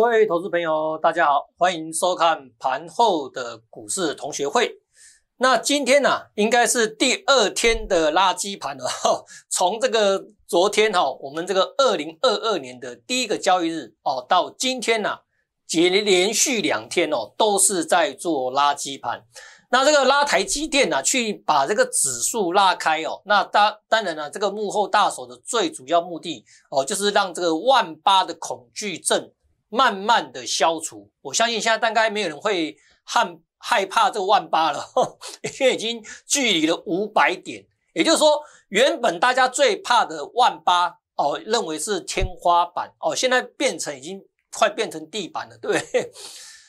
各位投资朋友，大家好，欢迎收看盘后的股市同学会。那今天呢，应该是第二天的垃圾盘哦。从这个昨天哈，我们这个二零二二年的第一个交易日哦，到今天呢，连连续两天哦，都是在做垃圾盘。那这个拉台积电呢，去把这个指数拉开哦。那当当然呢，这个幕后大手的最主要目的哦，就是让这个万八的恐惧症。慢慢的消除，我相信现在大概没有人会害害怕这个万八了，因为已经距离了五百点，也就是说，原本大家最怕的万八哦，认为是天花板哦，现在变成已经快变成地板了，对不对？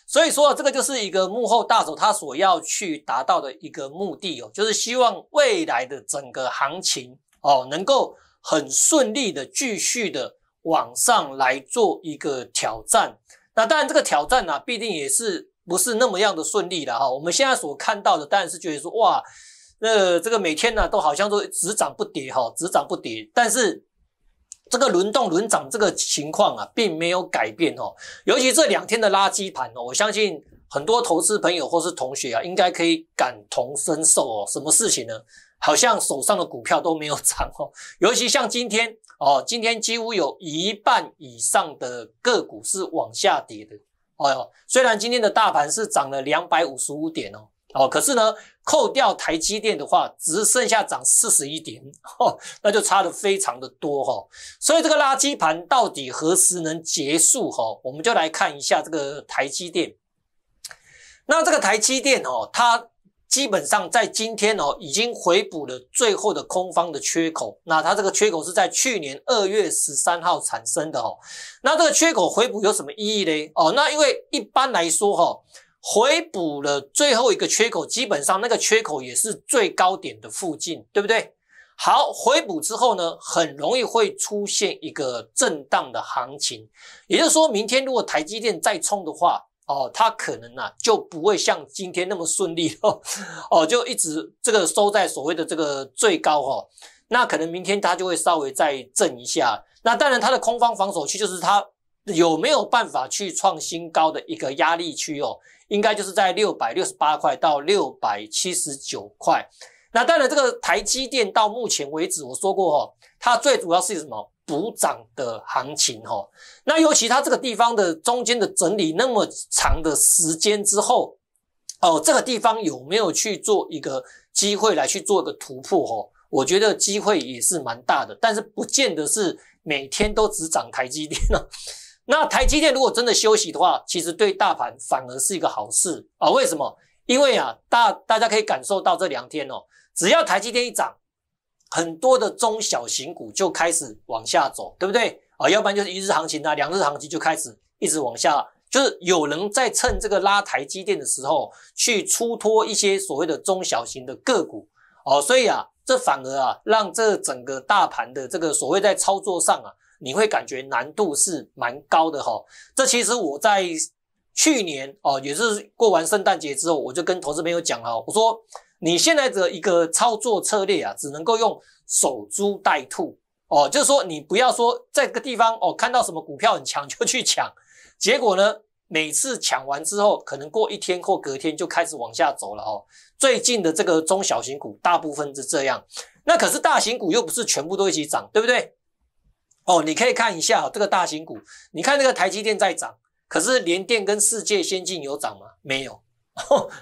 所以说，这个就是一个幕后大手他所要去达到的一个目的哦，就是希望未来的整个行情哦，能够很顺利的继续的。往上来做一个挑战，那当然这个挑战呢，必定也是不是那么样的顺利的哈。我们现在所看到的，当然是觉得说，哇，那这个每天呢都好像都只涨不跌哈，只涨不跌。但是这个轮动轮涨这个情况啊，并没有改变哦。尤其这两天的垃圾盘，我相信很多投资朋友或是同学啊，应该可以感同身受哦。什么事情呢？好像手上的股票都没有涨哦，尤其像今天。哦，今天几乎有一半以上的个股是往下跌的。哦，呦，虽然今天的大盘是涨了两百五十五点哦，哦，可是呢，扣掉台积电的话，只剩下涨四十一点，那就差的非常的多哈。所以这个垃圾盘到底何时能结束哈？我们就来看一下这个台积电。那这个台积电哦，它。基本上在今天哦，已经回补了最后的空方的缺口。那它这个缺口是在去年二月十三号产生的哦。那这个缺口回补有什么意义嘞？哦，那因为一般来说哈，回补了最后一个缺口，基本上那个缺口也是最高点的附近，对不对？好，回补之后呢，很容易会出现一个震荡的行情。也就是说明天如果台积电再冲的话。哦，它可能啊、就不会像今天那么顺利哦，哦，就一直这个收在所谓的这个最高哦，那可能明天它就会稍微再震一下。那当然，它的空方防守区就是它有没有办法去创新高的一个压力区哦，应该就是在六百六十八块到六百七十九块。那当然，这个台积电到目前为止我说过哦，它最主要是什么？补涨的行情哈，那尤其它这个地方的中间的整理那么长的时间之后，哦，这个地方有没有去做一个机会来去做一个突破哦？我觉得机会也是蛮大的，但是不见得是每天都只涨台积电了。那台积电如果真的休息的话，其实对大盘反而是一个好事啊？为什么？因为啊，大大家可以感受到这两天哦，只要台积电一涨。很多的中小型股就开始往下走，对不对啊？要不然就是一日行情啊，两日行情就开始一直往下，就是有人在趁这个拉台积电的时候去出脱一些所谓的中小型的个股哦，所以啊，这反而啊，让这整个大盘的这个所谓在操作上啊，你会感觉难度是蛮高的哈。这其实我在去年哦，也是过完圣诞节之后，我就跟投资朋友讲了，我说。你现在的一个操作策略啊，只能够用守株待兔哦，就是说你不要说在这个地方哦，看到什么股票很强就去抢，结果呢，每次抢完之后，可能过一天或隔天就开始往下走了哦。最近的这个中小型股大部分是这样，那可是大型股又不是全部都一起涨，对不对？哦，你可以看一下哦、这个大型股，你看那个台积电在涨，可是联电跟世界先进有涨吗？没有。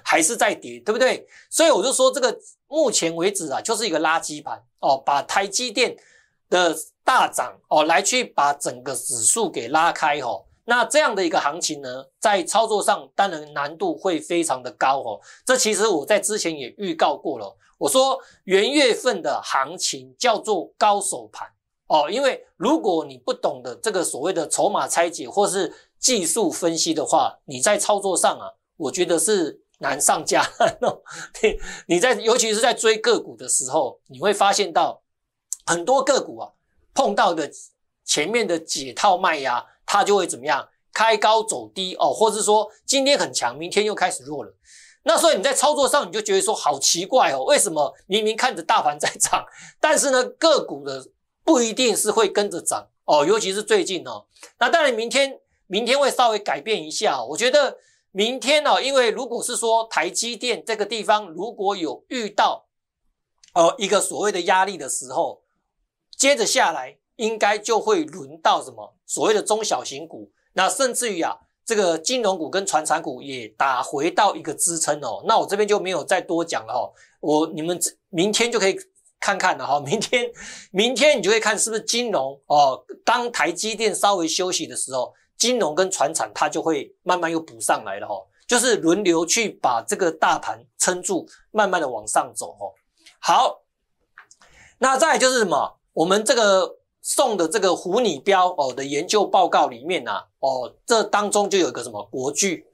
还是在跌，对不对？所以我就说，这个目前为止啊，就是一个垃圾盘哦，把台积电的大涨哦，来去把整个指数给拉开哦。那这样的一个行情呢，在操作上当然难度会非常的高哦。这其实我在之前也预告过了，我说元月份的行情叫做高手盘哦，因为如果你不懂得这个所谓的筹码拆解或是技术分析的话，你在操作上啊。我觉得是难上加难。你你在尤其是在追个股的时候，你会发现到很多个股啊碰到的前面的解套卖压，它就会怎么样？开高走低哦，或是说今天很强，明天又开始弱了。那所以你在操作上你就觉得说好奇怪哦，为什么明明看着大盘在涨，但是呢个股的不一定是会跟着涨哦，尤其是最近哦。那当然明天明天会稍微改变一下，我觉得。明天哦，因为如果是说台积电这个地方如果有遇到呃一个所谓的压力的时候，接着下来应该就会轮到什么所谓的中小型股，那甚至于啊这个金融股跟传产股也打回到一个支撑哦。那我这边就没有再多讲了哈，我你们明天就可以看看了哈，明天明天你就会看是不是金融哦，当台积电稍微休息的时候。金融跟船产，它就会慢慢又补上来了哈，就是轮流去把这个大盘撑住，慢慢的往上走哦。好，那再就是什么，我们这个送的这个虎拟标哦的研究报告里面呢，哦，这当中就有一个什么国巨，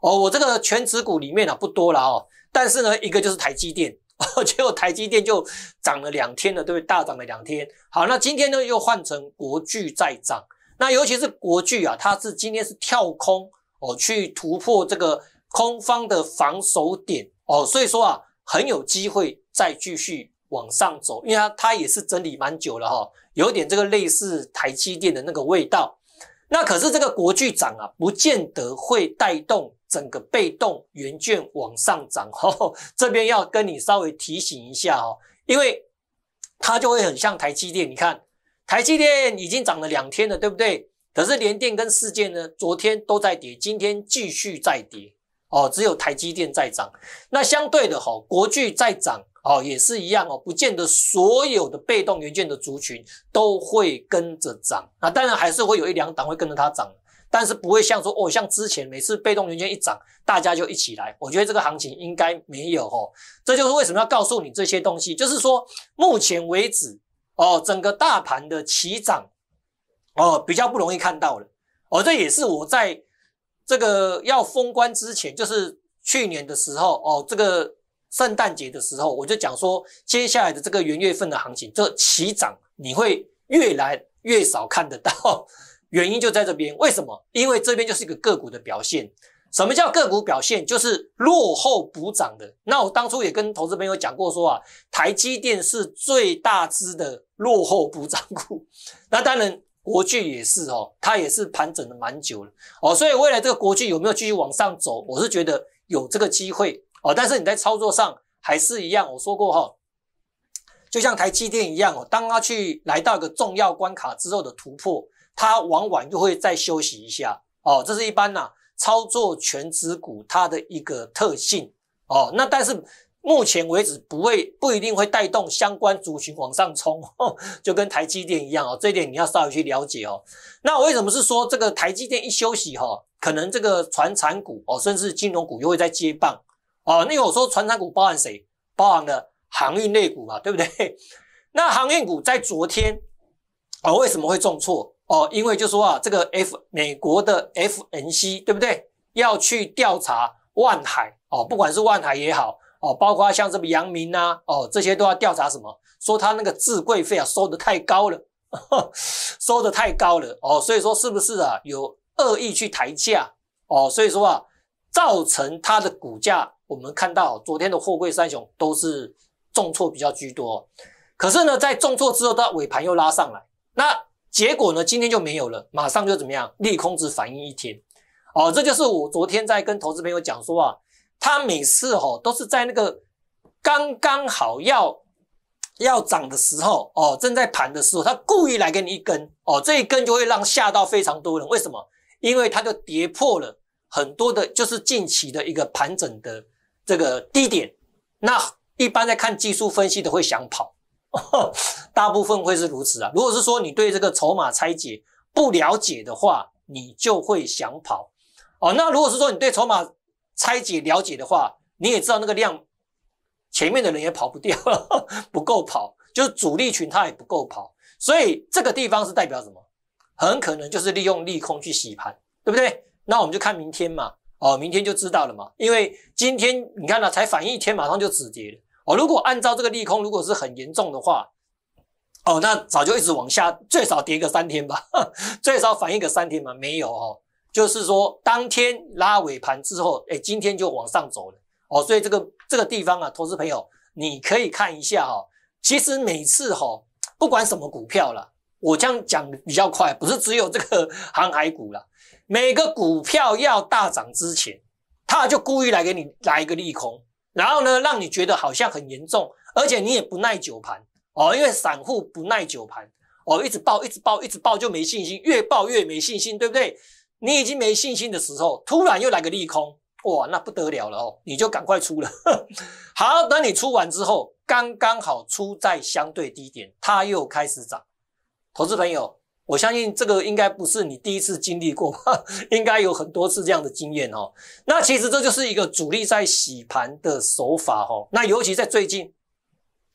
哦，我这个全指股里面啊不多了哦，但是呢一个就是台积电，结果台积电就涨了两天了，对不对？大涨了两天。好，那今天呢又换成国巨在涨。那尤其是国巨啊，它是今天是跳空哦，去突破这个空方的防守点哦，所以说啊，很有机会再继续往上走，因为它它也是整理蛮久了哈，有点这个类似台积电的那个味道。那可是这个国巨涨啊，不见得会带动整个被动元券往上涨哦。这边要跟你稍微提醒一下哦，因为它就会很像台积电，你看。台积电已经涨了两天了，对不对？可是联电跟四界呢，昨天都在跌，今天继续在跌哦。只有台积电在涨，那相对的，哈，国巨在涨，哦，也是一样哦。不见得所有的被动元件的族群都会跟着涨，那当然还是会有一两档会跟着它涨，但是不会像说哦，像之前每次被动元件一涨，大家就一起来。我觉得这个行情应该没有哦。这就是为什么要告诉你这些东西，就是说目前为止。哦，整个大盘的起涨，哦，比较不容易看到了。哦，这也是我在这个要封关之前，就是去年的时候，哦，这个圣诞节的时候，我就讲说，接下来的这个元月份的行情，这起涨你会越来越少看得到，原因就在这边。为什么？因为这边就是一个个股的表现。什么叫个股表现？就是落后补涨的。那我当初也跟投资朋友讲过，说啊，台积电是最大支的落后补涨股。那当然，国巨也是哦，它也是盘整了蛮久了哦。所以未来这个国巨有没有继续往上走？我是觉得有这个机会哦。但是你在操作上还是一样，我说过哈，就像台积电一样哦，当它去来到一个重要关卡之后的突破，它往往就会再休息一下哦。这是一般呐。操作全值股它的一个特性哦，那但是目前为止不会不一定会带动相关族群往上冲，就跟台积电一样哦，这一点你要稍微去了解哦。那我为什么是说这个台积电一休息哈，可能这个船产股哦，甚至金融股又会在接棒哦？那我说船产股包含谁？包含了航运类股嘛，对不对？那航运股在昨天哦，为什么会重挫？哦，因为就说啊，这个 F 美国的 FNC 对不对？要去调查万海哦，不管是万海也好哦，包括像什么阳明呐哦，这些都要调查什么？说他那个滞贵费啊收的太高了，收的太高了哦，所以说是不是啊有恶意去抬价哦？所以说啊，造成它的股价，我们看到昨天的货柜三雄都是重挫比较居多，可是呢，在重挫之后到尾盘又拉上来那。结果呢？今天就没有了，马上就怎么样？利空只反应一天，哦，这就是我昨天在跟投资朋友讲说啊，他每次哦都是在那个刚刚好要要涨的时候，哦，正在盘的时候，他故意来给你一根，哦，这一根就会让吓到非常多人。为什么？因为他就跌破了很多的，就是近期的一个盘整的这个低点。那一般在看技术分析的会想跑。大部分会是如此啊。如果是说你对这个筹码拆解不了解的话，你就会想跑。哦，那如果是说你对筹码拆解了解的话，你也知道那个量前面的人也跑不掉，不够跑，就是主力群他也不够跑。所以这个地方是代表什么？很可能就是利用利空去洗盘，对不对？那我们就看明天嘛。哦，明天就知道了嘛。因为今天你看啊、才反应一天，马上就止跌了。哦，如果按照这个利空，如果是很严重的话，哦，那早就一直往下，最少跌个三天吧，最少反应个三天嘛，没有哈，就是说当天拉尾盘之后，哎，今天就往上走了，哦，所以这个这个地方啊，投资朋友，你可以看一下哈，其实每次哈，不管什么股票啦，我这样讲比较快，不是只有这个航海股啦，每个股票要大涨之前，它就故意来给你来一个利空。然后呢，让你觉得好像很严重，而且你也不耐久盘哦，因为散户不耐久盘哦，一直爆，一直爆，一直爆就没信心，越爆越没信心，对不对？你已经没信心的时候，突然又来个利空，哇，那不得了了哦，你就赶快出了。好，等你出完之后，刚刚好出在相对低点，它又开始涨，投资朋友。我相信这个应该不是你第一次经历过 应该有很多次这样的经验哦。那其实这就是一个主力在洗盘的手法哦。那尤其在最近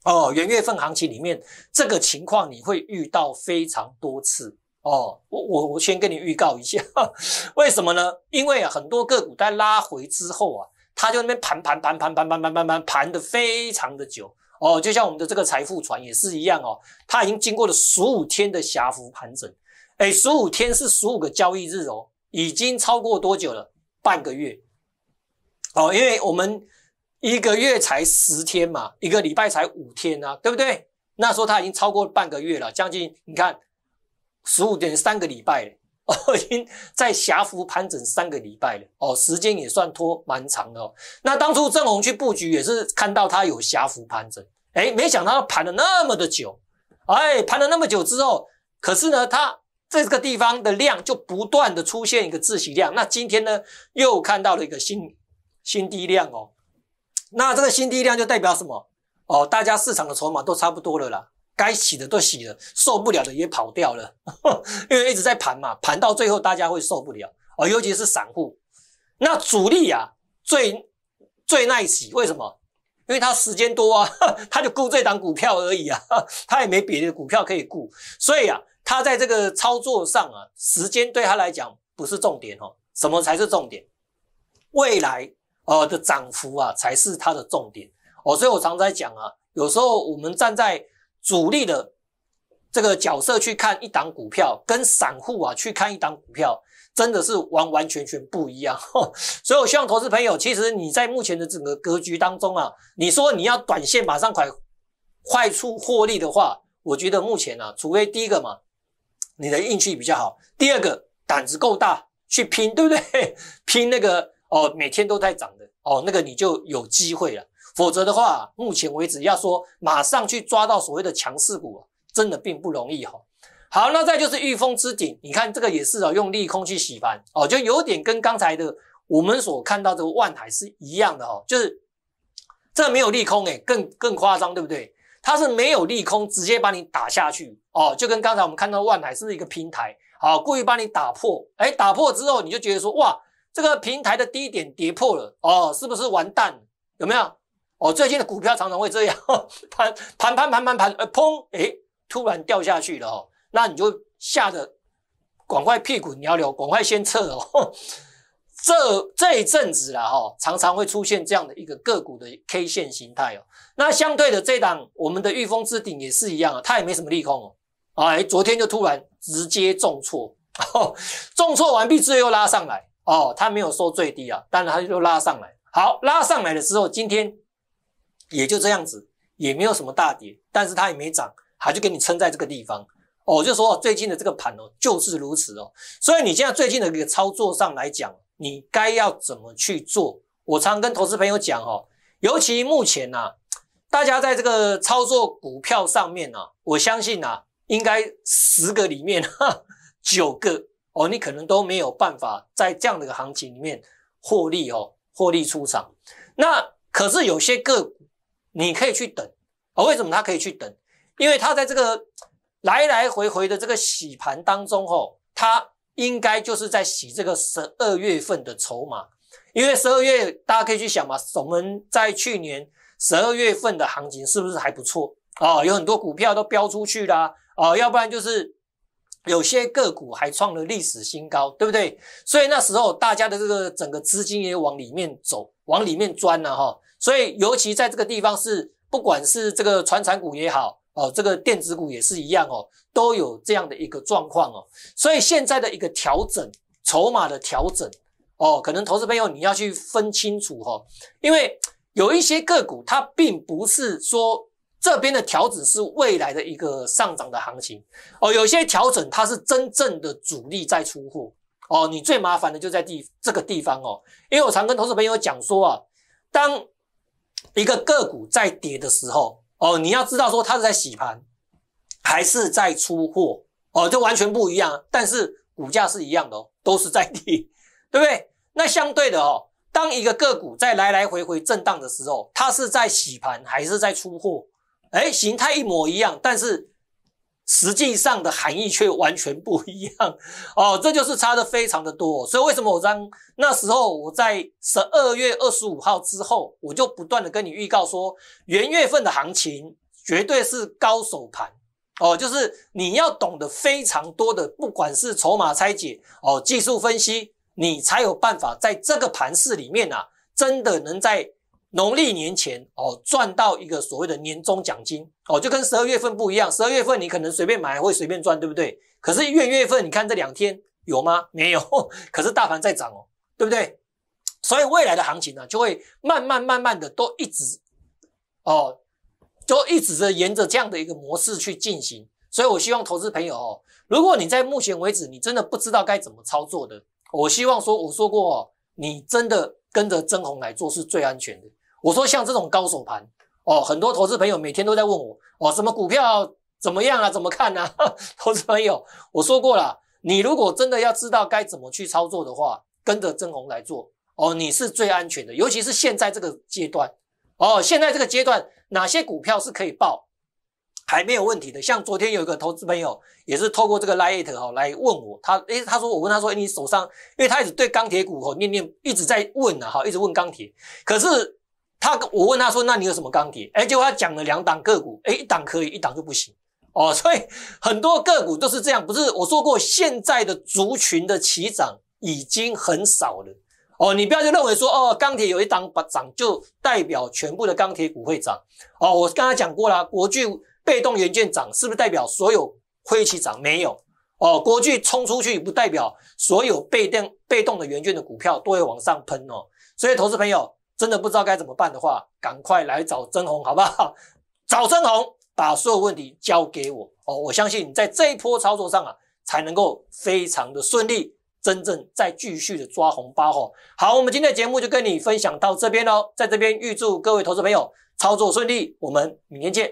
哦，元月份行情里面，这个情况你会遇到非常多次哦。我我我先跟你预告一下，为什么呢？因为啊，很多个股在拉回之后啊，它就那边盘盘盘盘盘盘盘盘盘盘盘的非常的久。哦，就像我们的这个财富船也是一样哦，它已经经过了十五天的狭幅盘整，哎，十五天是十五个交易日哦，已经超过多久了？半个月，哦，因为我们一个月才十天嘛，一个礼拜才五天啊，对不对？那说它已经超过半个月了，将近，你看，十五天三个礼拜。哦，已经在狭幅盘整三个礼拜了哦，时间也算拖蛮长了。那当初正红去布局也是看到它有狭幅盘整，哎，没想到盘了那么的久，哎，盘了那么久之后，可是呢，它这个地方的量就不断的出现一个自息量。那今天呢，又看到了一个新新低量哦，那这个新低量就代表什么？哦，大家市场的筹码都差不多了啦。该洗的都洗了，受不了的也跑掉了，因为一直在盘嘛，盘到最后大家会受不了哦，尤其是散户。那主力啊，最最耐洗，为什么？因为他时间多啊，他就顾这档股票而已啊，他也没别的股票可以顾，所以啊，他在这个操作上啊，时间对他来讲不是重点哦，什么才是重点？未来呃的涨幅啊，才是他的重点哦。所以我常在讲啊，有时候我们站在主力的这个角色去看一档股票，跟散户啊去看一档股票，真的是完完全全不一样。所以我希望投资朋友，其实你在目前的整个格局当中啊，你说你要短线马上快快出获利的话，我觉得目前啊，除非第一个嘛，你的运气比较好；第二个胆子够大去拼，对不对？拼那个哦，每天都在涨的哦，那个你就有机会了。否则的话，目前为止要说马上去抓到所谓的强势股，真的并不容易哈。好，那再就是御风之顶，你看这个也是哦，用利空去洗盘哦，就有点跟刚才的我们所看到的万海是一样的哈，就是这没有利空哎，更更夸张对不对？它是没有利空，直接把你打下去哦，就跟刚才我们看到万海是一个平台，好，故意把你打破，哎，打破之后你就觉得说哇，这个平台的低点跌破了哦，是不是完蛋？有没有？哦，最近的股票常常会这样 盘盘盘盘盘盘，呃，砰，哎，突然掉下去了哦，那你就吓得赶快屁股尿流，赶快先撤哦。这这一阵子了哈，常常会出现这样的一个个股的 K 线形态哦。那相对的这档我们的御风之顶也是一样啊，它也没什么利空哦，哎，昨天就突然直接重挫，哦、重挫完毕之后又拉上来哦，它没有收最低啊，但是它又拉上来。好，拉上来的时候，今天。也就这样子，也没有什么大跌，但是它也没涨，它就给你撑在这个地方。哦，就说最近的这个盘哦，就是如此哦。所以你现在最近的一个操作上来讲，你该要怎么去做？我常跟投资朋友讲哦，尤其目前呐，大家在这个操作股票上面呢，我相信呐，应该十个里面九个哦，你可能都没有办法在这样的一个行情里面获利哦，获利出场。那可是有些个股。你可以去等，哦、为什么他可以去等？因为他在这个来来回回的这个洗盘当中，吼，他应该就是在洗这个十二月份的筹码。因为十二月，大家可以去想嘛，我们在去年十二月份的行情是不是还不错啊？有很多股票都飙出去啦，啊，要不然就是有些个股还创了历史新高，对不对？所以那时候大家的这个整个资金也往里面走，往里面钻了，哈。所以，尤其在这个地方是，不管是这个船产股也好，哦，这个电子股也是一样哦，都有这样的一个状况哦。所以现在的一个调整，筹码的调整，哦，可能投资朋友你要去分清楚哦，因为有一些个股它并不是说这边的调整是未来的一个上涨的行情哦，有些调整它是真正的主力在出货哦。你最麻烦的就在地这个地方哦，因为我常跟投资朋友讲说啊，当一个个股在跌的时候，哦，你要知道说它是在洗盘，还是在出货，哦，就完全不一样。但是股价是一样的都是在跌，对不对？那相对的哦，当一个个股在来来回回震荡的时候，它是在洗盘还是在出货？哎，形态一模一样，但是。实际上的含义却完全不一样 哦，这就是差的非常的多。所以为什么我在那时候，我在十二月二十五号之后，我就不断的跟你预告说，元月份的行情绝对是高手盘哦，就是你要懂得非常多的，不管是筹码拆解哦，技术分析，你才有办法在这个盘市里面啊，真的能在。农历年前哦，赚到一个所谓的年终奖金哦，就跟十二月份不一样。十二月份你可能随便买会随便赚，对不对？可是元月份你看这两天有吗？没有。可是大盘在涨哦，对不对？所以未来的行情呢，就会慢慢慢慢的都一直哦，就一直的沿着这样的一个模式去进行。所以我希望投资朋友哦，如果你在目前为止你真的不知道该怎么操作的，我希望说我说过哦，你真的。跟着曾红来做是最安全的。我说像这种高手盘哦，很多投资朋友每天都在问我哦，什么股票怎么样啊？怎么看呢？投资朋友，我说过了，你如果真的要知道该怎么去操作的话，跟着曾红来做哦，你是最安全的。尤其是现在这个阶段哦，现在这个阶段哪些股票是可以报？还没有问题的，像昨天有一个投资朋友也是透过这个 Light 哈来问我，他诶，他说我问他说，你手上，因为他一直对钢铁股哈念念一直在问呢哈，一直问钢铁，可是他我问他说，那你有什么钢铁？哎，结果他讲了两档个股，哎一档可以，一档就不行哦，所以很多个股都是这样，不是我说过现在的族群的齐涨已经很少了哦，你不要就认为说哦钢铁有一档把涨就代表全部的钢铁股会涨哦，我刚才讲过啦，国巨。被动元件涨是不是代表所有灰起涨？没有哦。国巨冲出去不代表所有被动被动的元件的股票都会往上喷哦。所以，投资朋友真的不知道该怎么办的话，赶快来找真红好不好？找真红，把所有问题交给我哦。我相信你在这一波操作上啊，才能够非常的顺利，真正再继续的抓红包哦。好，我们今天的节目就跟你分享到这边喽。在这边预祝各位投资朋友操作顺利，我们明天见。